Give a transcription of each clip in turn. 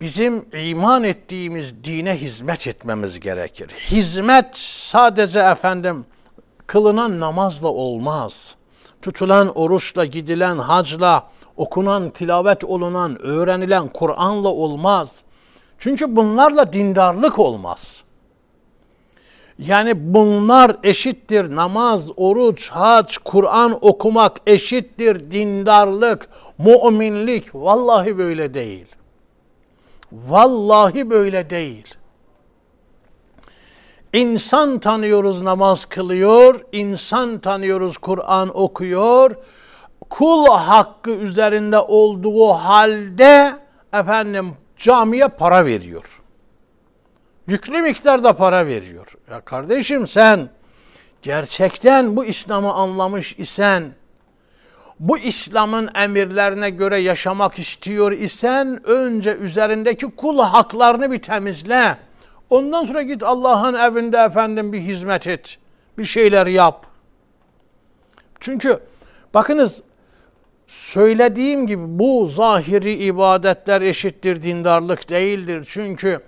bizim iman ettiğimiz dine hizmet etmemiz gerekir. Hizmet sadece efendim kılınan namazla olmaz. Tutulan oruçla, gidilen hacla, okunan, tilavet olunan, öğrenilen Kur'an'la olmaz. Çünkü bunlarla dindarlık olmaz. Yani bunlar eşittir. Namaz, oruç, hac, Kur'an okumak eşittir dindarlık, müminlik. Vallahi böyle değil. Vallahi böyle değil. İnsan tanıyoruz namaz kılıyor, insan tanıyoruz Kur'an okuyor. Kul hakkı üzerinde olduğu halde efendim camiye para veriyor. Yüklü miktarda para veriyor. Ya kardeşim sen gerçekten bu İslam'ı anlamış isen bu İslam'ın emirlerine göre yaşamak istiyor isen önce üzerindeki kul haklarını bir temizle. Ondan sonra git Allah'ın evinde efendim bir hizmet et. Bir şeyler yap. Çünkü bakınız söylediğim gibi bu zahiri ibadetler eşittir dindarlık değildir. Çünkü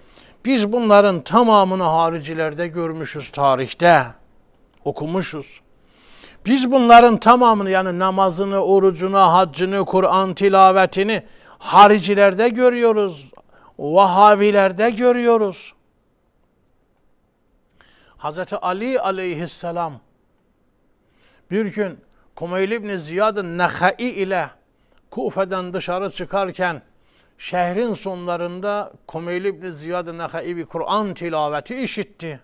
biz bunların tamamını haricilerde görmüşüz tarihte. Okumuşuz. Biz bunların tamamını yani namazını, orucunu, haccını, Kur'an tilavetini haricilerde görüyoruz. Vahabilerde görüyoruz. Hazreti Ali aleyhisselam bir gün Kumeyl İbni Ziyad'ın Nehai ile Kufe'den dışarı çıkarken şehrin sonlarında Kumeyl İbni Ziyad'ın Nehai bir Kur'an tilaveti işitti.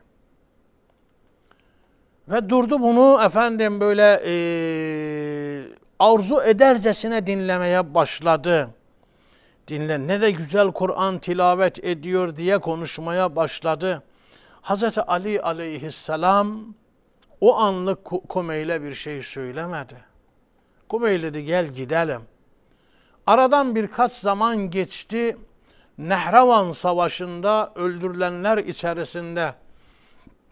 Ve durdu bunu efendim böyle e, arzu edercesine dinlemeye başladı. Dinle ne de güzel Kur'an tilavet ediyor diye konuşmaya başladı. Hazreti Ali aleyhisselam o anlık Kumeyl'e bir şey söylemedi. Kumeyl dedi gel gidelim. Aradan birkaç zaman geçti. Nehravan Savaşı'nda öldürülenler içerisinde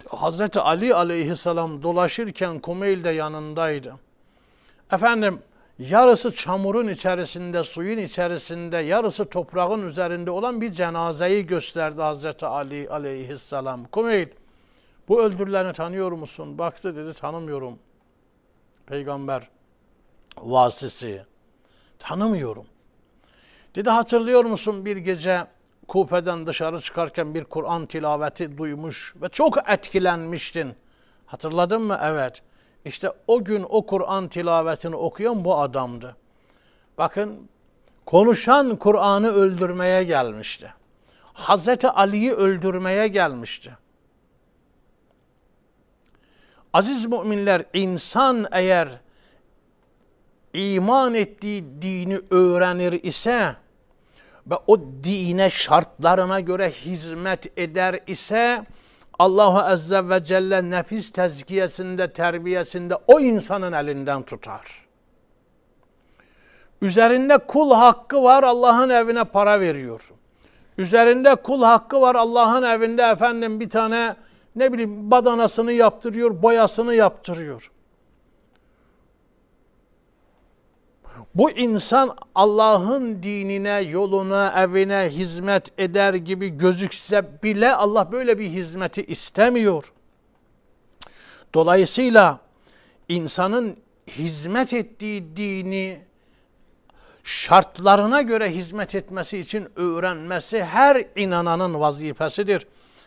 Hazreti Ali aleyhisselam dolaşırken Kumeil de yanındaydı. Efendim yarısı çamurun içerisinde, suyun içerisinde, yarısı toprağın üzerinde olan bir cenazeyi gösterdi Hazreti Ali aleyhisselam. Kumeil bu öldürüleni tanıyor musun? Baktı dedi tanımıyorum. Peygamber vasisi tanımıyorum. Dedi hatırlıyor musun bir gece Kufeden dışarı çıkarken bir Kur'an tilaveti duymuş ve çok etkilenmiştin. Hatırladın mı? Evet. İşte o gün o Kur'an tilavetini okuyan bu adamdı. Bakın konuşan Kur'an'ı öldürmeye gelmişti. Hazreti Ali'yi öldürmeye gelmişti. Aziz müminler insan eğer iman ettiği dini öğrenir ise ve o dine şartlarına göre hizmet eder ise Allahu Azze ve Celle nefis tezkiyesinde, terbiyesinde o insanın elinden tutar. Üzerinde kul hakkı var Allah'ın evine para veriyor. Üzerinde kul hakkı var Allah'ın evinde efendim bir tane ne bileyim badanasını yaptırıyor, boyasını yaptırıyor. Bu insan Allah'ın dinine, yoluna, evine hizmet eder gibi gözükse bile Allah böyle bir hizmeti istemiyor. Dolayısıyla insanın hizmet ettiği dini şartlarına göre hizmet etmesi için öğrenmesi her inananın vazifesidir.